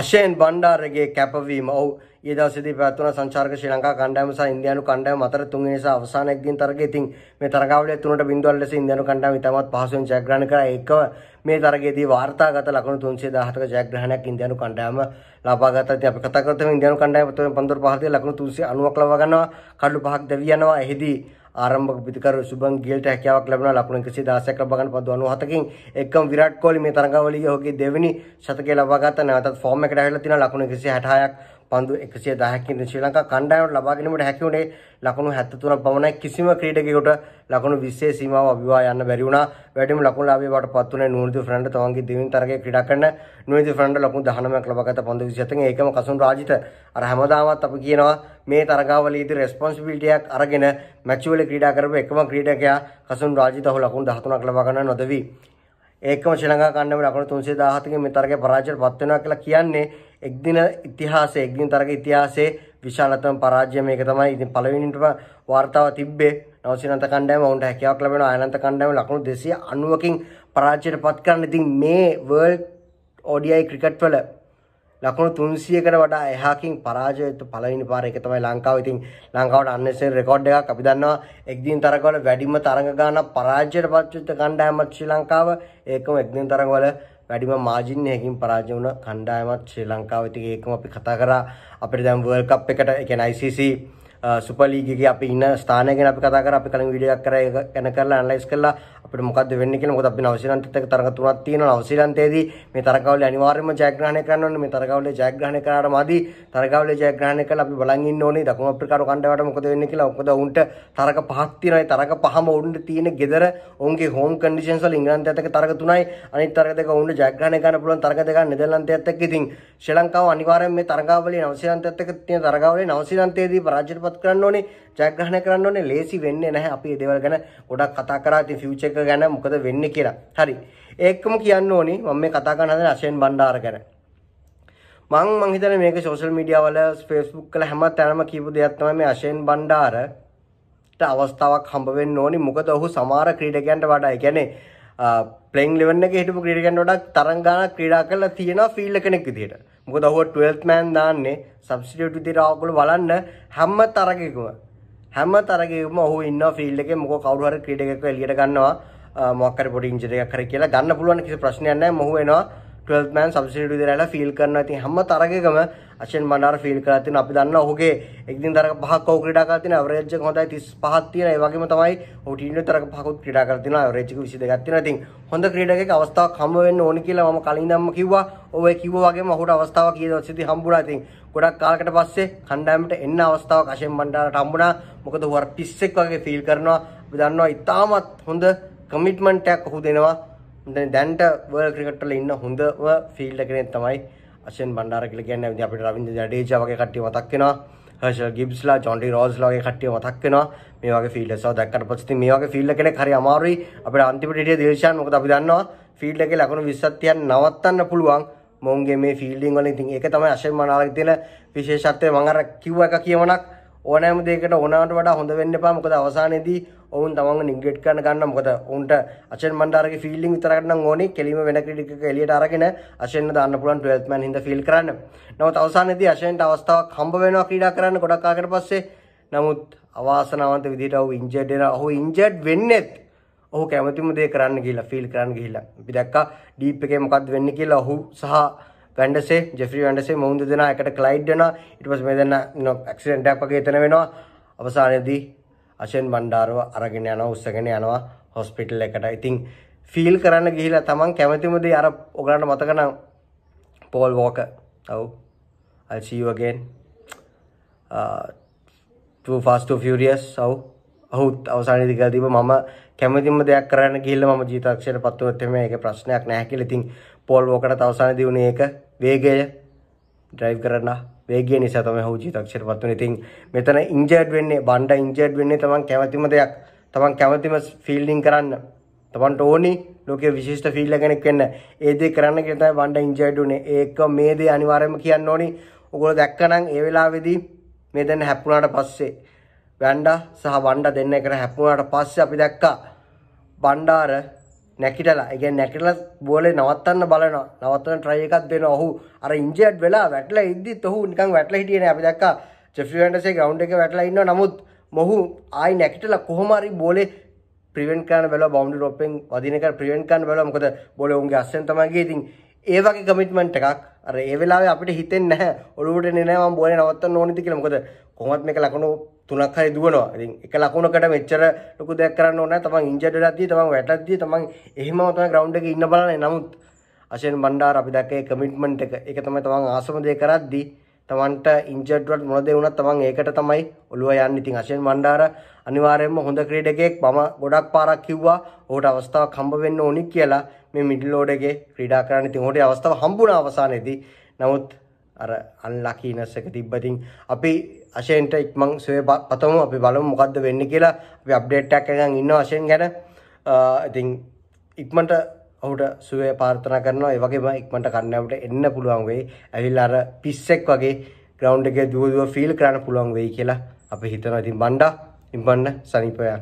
අශයෙන් බණ්ඩාරගේ කැපවීම ඔහු ඒ දවසේදී පැවැත්වුණ සංචාරක ශ්‍රී ලංකා කණ්ඩායම සහ ඉන්දියානු කණ්ඩායම අතර තුන්වෙනි සහ අවසාන එක්දින තරගයේ ඉතින් මේ තරගාවලිය 3ට බිඳුවල් ලෙස ඉන්දියානු කණ්ඩායම ඉතාමත් පහසුවෙන් ජයග්‍රහණය කරා ඒකව මේ තරගයේදී වාර්තාගත ලකුණු 317ක ජයග්‍රහණයක් ඉන්දියානු කණ්ඩායම ලබාගත්තා. ඉතින් අපි කතා කරතම ඉන්දියානු කණ්ඩායම තුන් පන්දුර පහළදී ලකුණු 390ක් ලබා ගන්නවා. කඩළු පහක් දැවි යනවා. එහිදී ආරම්භක පිතිකරු සුබන් ගිල්ට හැකියාවක් ලැබුණා ලකුණු 116ක් ලබා ගන්න පසු 97කින් එක්කම විරාට් කොහ්ලි මේ තරඟාවලියේ ඔහුගේ දෙවෙනි ශතකය ලබා ගත්තා. නැවතත් ෆෝම් එකට ඇවිල්ලා තියෙනවා ලකුණු 166ක් පන්දු 110කින් ශ්‍රී ලංකා කණ්ඩායමට ලබා ගැනීමට හැකි වුණේ ලකුණු 73ක් පමණයි කිසිම ක්‍රීඩකයෙකුට ලකුණු 20 සීමාව අභිවා යන්න බැරි වුණා වැඩිම ලකුණු ලාභයට පත් වුණේ නුවන්දි ෆ්‍රන්ඩ් තවන්ගේ දෙවෙනි තරගයේ ක්‍රීඩා කරන නුවන්දි ෆ්‍රන්ඩ් ලකුණු 19ක් ලබාගත පන්දු 27කින් ඒකම කසුන් රාජිත අර හැමදාමත් අපි කියනවා මේ තරගාවලියේදී රෙස්පොන්සිබිලිටි එකක් අරගෙන මැච් වල ක්‍රීඩා කරපු එකම ක්‍රීඩකයා කසුන් රාජිත ඔහු ලකුණු 13ක් ලබා ගන්න නොදවි ඒකම ශ්‍රී ලංකා කණ්ඩායම ලකුණු 317කින් මේ තරගය පරාජයට පත් වෙනවා කියලා කියන්නේ එක්දින ඉතිහාසයේ එක්දින තරග ඉතිහාසයේ විශාලතම පරාජය මේක තමයි. ඉතින් පළවෙනිටම වාර්තාව තිබ්බේ නවසීනන්ත කණ්ඩායම ඔවුන්ට හැකියාවක් ලැබෙනවා. අයනන්ත කණ්ඩායම ලකුණු 290කින් පරාජයට පත් කරන්න. ඉතින් මේ World ODI ක්‍රිකට් වල ලකුණු 300කට වඩා එහාකින් පරාජයත් පළවෙනි පාර එක තමයි ලංකාව. ඉතින් ලංකාවට අන්නේසර් රෙකෝඩ් එකක් අපි දන්නවා එක්දින තරගවල වැඩිම තරඟ ගානක් පරාජයට පත්වෙච්ච කණ්ඩායමක් ශ්‍රී ලංකාව. ඒකම එක්දින තරඟවල වැඩිම මාජින් එකකින් පරාජය වුණ කණ්ඩායමක් ශ්‍රී ලංකාව. ඉතින් ඒකම අපි කතා කරා අපිට දැන් World Cup එකට ඒ කියන්නේ ICC සුපලීගගේ අපි ඉන්න ස්ථානගෙන අපි කතා කර අපි කලින් වීඩියෝ එකක් කරා ඒක ගැන කරලා ඇනලයිස් කළා අපිට මොකද්ද වෙන්නේ කියලා මොකද අපි නවසීලන්තෙත් එක තරඟ තුනක් තියෙනවා නවසීලන්තයේදී මේ තරඟවලේ අනිවාර්යයෙන්ම ජයග්‍රහණය කරන්න ඕනේ මේ තරඟවලේ ජයග්‍රහණය කරාට මදි තරඟවලේ ජයග්‍රහණය කළා අපි බලන් ඉන්න ඕනේ දකුණු අප්‍රිකානු කණ්ඩායමට මොකද වෙන්නේ කියලා මොකද උන්ට තරඟ පහක් තියෙනවා ඒ තරඟ පහම උන්ට තියෙන ගෙදර උන්ගේ හෝම් කන්ඩිෂන්ස් වල ඉංග්‍රීසියත් එක්ක තරඟ තුනයි අනිත් තරඟ දෙක උන්ට ජයග්‍රහණය කරන්න පුළුවන් තරඟ දෙක නෙදර්ලන්තයත් එක්ක ඉතින් ශ්‍රී ලංකාව අනිවාර්යයෙන් මේ තරඟවලේ නවසීලන්තයත් එක්ක තියෙන තරඟවලේ නවසීලන්තයේදී පරාජයට සකසත් කරන්න ඕනේ ජයග්‍රහණ කරන්න ඕනේ ලේසි වෙන්නේ නැහැ අපි දේවල් ගැන ගොඩක් කතා කරා ඉතින් ෆියුචර් එක ගැන මොකද වෙන්නේ කියලා. හරි. ඒකම කියන්න ඕනේ මම මේ කතා කරන හදන අශෙන් බණ්ඩාර ගැන. මං මං හිතන්නේ මේක සෝෂල් මීඩියා වල Facebook වල හැම තැනම කියපු දෙයක් තමයි මේ අශෙන් බණ්ඩාර අවස්ථාවක් හම්බ වෙන්න ඕනි මොකද ඔහු සමහර ක්‍රීඩකයන්ට වඩා ඒ කියන්නේ පලෙන් ලෙවන්න හිටපු ක්‍රඩිකන්ටොටක් තරන් ගාන ක්‍රඩා කරලා තියෙන ෆිල්ල කෙනෙක් දිට මොක දහුව ටවල්මෑන් දාන්නේ සබ්සිටියටු තිරාවකුල බලන්න හැම්ම තරකකුව හැම තරකම ඔහු ඉන්න ෆිල්ල එක මොක කවරුහර ක්‍රඩ එකක ලියට ගන්නවා මොක්කර පොඩි ඉංජරයක් කර කියලා ගන්න පුළුවන් කිසි ප්‍රශ්නයන්න මොහුවෙනවා ටල්මෑන් සබසිටි දෙරලා ෆිල් කරන ති හම තරගකම අශෙන් මඩාර ෆිල් කරතින අපි දන්න ඔහුගේ එක්දින් තර පහක් ක්‍රඩාකාතින අවරේජ්ජ හොඳයි තිස් පහත්තින වගේම තමයි ඔටීන තර පහකුත් ක්‍රඩා කරතින රේජික විසිදගත්තින ති හොඳ ක්‍රඩගේ අවස්ථාව හමවෙන්න ඕනි කියලා ම කලින්දම්ම කිව්වා ඔය කිව්වාගේ මහුට අවස්ථාව කියද සිති හම්බුරාතින් ගොඩක් කාලකට පස්සේ කණ්ඩෑමට එන්න අවස්ථාවක් අශෙන් මණ්ඩාරට හම්බුණා මොකද වර් පිස්සෙක් වගේ ෆීල් කරනවා අපි දන්නවා ඉතාමත් හොඳ කමිට්මන්ට් එකක් ඔහු දෙනවා දැන්ට වර් ක්‍රිකට්ටල ඉන්න හොඳව ෆිල්ඩ කෙනෙක් තමයි අශෙන් බණ්ඩාර කියලා කියන්නේ ඉතින් අපිට රවින්ද්‍ර ජඩේජා වගේ කට්ටිය මතක් වෙනවා හර්ෂල් ගිබ්ස්ලා ජොන්ඩි රෝස්ලා වගේ කට්ටිය මතක් වෙනවා මේ වගේ ෆීල්ඩර්ස් ආව දැක්කට පස්සේ ඉතින් මේ වගේ ෆීල්ඩර් කෙනෙක් හරි අමාරුයි අපිට අන්තිමට හිටිය දේශාන් මොකද අපි දන්නවා ෆීල්ඩ් එකේ ලකුණු 20ක් තියන්න නවත්තන්න පුළුවන් මොවුන්ගේ මේ ෆිල්ඩිං වල ඉතින් ඒක තමයි අශෙන් බණ්ඩාරගේ තියෙන විශේෂත්වය මම අර කිව්ව එක කියවනක් ඕනෑම දෙකට ඕනාට වඩා හොඳ වෙන්න එපා මොකද අවසානයේදී ඔවුන් තමන්ව නිග්ලෙක්ට් කරන්න ගන්න මොකද උන්ට අචෙන් මණ්ඩාරගේ ෆීල්ඩින් විතරකට නම් ඕනේ කෙලිම වෙන ක්‍රිකට් එක එළියට අරගෙන අචෙන්ව දාන්න පුළුවන් 12th man හින්දා ෆීල් කරන්න. නමුත් අවසානයේදී අචෙන්ට අවස්ථාවක් හම්බ වෙනවා ක්‍රීඩා කරන්න ගොඩක් ආකට පස්සේ. නමුත් අවාසනාවන්ත විදිහට ඔහු ඉන්ජර්ඩ් වෙනවා. ඔහු ඉන්ජර්ඩ් වෙන්නේත් ඔහු කැමතිම දේ කරන්න ගිහිල්ලා ෆීල් කරන්න ගිහිල්ලා. අපි දැක්කා ඩීප් එකේ මොකද්ද වෙන්නේ කියලා ඔහු සහ වැන්ඩසේ ජෙෆ්‍රී වැන්ඩසේ මොවුන්ද දෙනා එකට ක්ලයිඩ් වෙනවා ඊට පස්සේ මේ දෙන්න ඇක්සිඩන්ට් එකක් වගේ එතන වෙනවා අවසානයේදී අෂෙන් බණ්ඩාරව අරගෙන යනවා උස්සගෙන යනවා හොස්පිටල් එකට. ඉතින් ෆීල් කරන්න ගිහිලා තමන් කැමතිම දේ අර ඔයගලන්ට මතක නම් පෝල් වෝකර්. ඔව්. I'll see you again. Uh, too fast too furious. ඔව්. ඔහුත් අවසානයේදී කියලා දීප මම කැමතිම දෙයක් කරන්න ගිහිල්ලා මම ජීවිතක්ෂයට පත් වුණොත් එමේ ඒක ප්‍රශ්නයක් නැහැ කියලා. ඉතින් පෝල් වෝකරට අවසානයේදී උනේ ඒක වේගය ඩ්‍රයිව් කරන්න වේගය නිසා තමයි ඔහු ජීවිතක්ෂයට පත් වුණේ. ඉතින් මෙතන ඉන්ජර්ඩ් වෙන්නේ බණ්ඩා ඉන්ජර්ඩ් වෙන්නේ තමන් කැමතිම දෙයක්. තමන් කැමතිම ෆීල්ඩින් කරන්න. තමන්ට ඕනි ලෝකයේ විශිෂ්ට ෆීල්ඩර් කෙනෙක් වෙන්න. ඒ දේ කරන්න කියලා තමයි බණ්ඩා ඉන්ජර්ඩ් උනේ. ඒක මේ දේ අනිවාර්යයෙන්ම කියන්න ඕනි. ඔයගොල්ලෝ දැක්කනම් ඒ වෙලාවේදී මේ දැන් හැප්පුණාට පස්සේ වැන්ඩා සහ වණ්ඩා දෙන්න එකට හැපුණාට පස්සේ අපි දැක්කා බණ්ඩාර නැකිටලා ඒ කියන්නේ නැකිටලා බෝලේ නවත්තන්න බලනවා නවත්තන try එකක් දෙනවා ඔහු අර ඉන්ජර්ඩ් වෙලා වැටලා ඉද්දිත් ඔහු නිකන් වැටලා හිටියේ නෑ අපි දැක්කා ජෙෆ්රි වැන්ඩර්සේ ග්‍රවුන්ඩ් එකේ වැටලා ඉන්නවා නමුත් මොහු ආයි නැකිටලා කොහොම හරි බෝලේ ප්‍රිවෙන්ට් කරන්න බැලුවා බවුන්ඩරි රොප්පෙන් වදින එක ප්‍රිවෙන්ට් කරන්න බැලුවා මොකද බෝලේ උන්ගේ අස්සෙන් තමයි ගියේ ඉතින් ඒ වගේ කමිට්මන්ට් එකක් අර ඒ වෙලාවේ අපිට හිතෙන්නේ නැහැ ඔළුවට එන්නේ නැහැ මම බෝලේ නවත්තන්න ඕනේද කියලා මොකද කොහොමත් මේක ලකුණු තුනක් හරි දුවනවා. ඉතින් එක ලකුණකට මෙච්චර ලොකු දෙයක් කරන්න ඕනේ නැහැ. තමන් ඉන්ජර්ඩ් වෙලාදී තමන් වැටද්දී තමන් එහෙමම තමයි ග්‍රවුන්ඩ් එකේ ඉන්න බලන්නේ. නමුත් අශෙන් බණ්ඩාර අපි දැක්කේ කමිට්මන්ට් එක. ඒක තමයි තමන් ආසම දේ කරද්දී තමන්ට ඉන්ජර්ඩ් වලට මොන දේ වුණත් තමන් ඒකට තමයි ඔළුව යන්නේ. ඉතින් අශෙන් බණ්ඩාර අනිවාර්යයෙන්ම හොඳ ක්‍රීඩකයෙක්. මම ගොඩක් පාරක් කිව්වා ඔහුට අවස්ථාවක් හම්බ වෙන්න ඕනි කියලා මේ මිඩල් ඕඩර් එකේ ක්‍රීඩා කරන්න. ඉතින් ඔහුට අවස්ථාව හම්බුණා අවසානයේදී. නමුත් අර අන්ලකීනස් එක තිබ්බතින් අපි අශෙන්ට ඉක්මං සුවේ පතමු අපි බලමු මොකද්ද වෙන්නේ කියලා අපි අප්ඩේට් එකක් එකකින් ඉන්නවා අශෙන් ගැන ඉතින් ඉක්මනට ඔහුට සුවේ ප්‍රාර්ථනා කරනවා ඒ වගේම ඉක්මනට කන්නවට එන්න පුළුවන් වෙයි ඇවිල්ලා අර පිස්සෙක් වගේ ග්‍රවුන්ඩ් එකේ දුව දුව ෆීල් කරන්න පුළුවන් වෙයි කියලා අපි හිතනවා ඉතින් බණ්ඩා ඉම්බන්න සනීපයා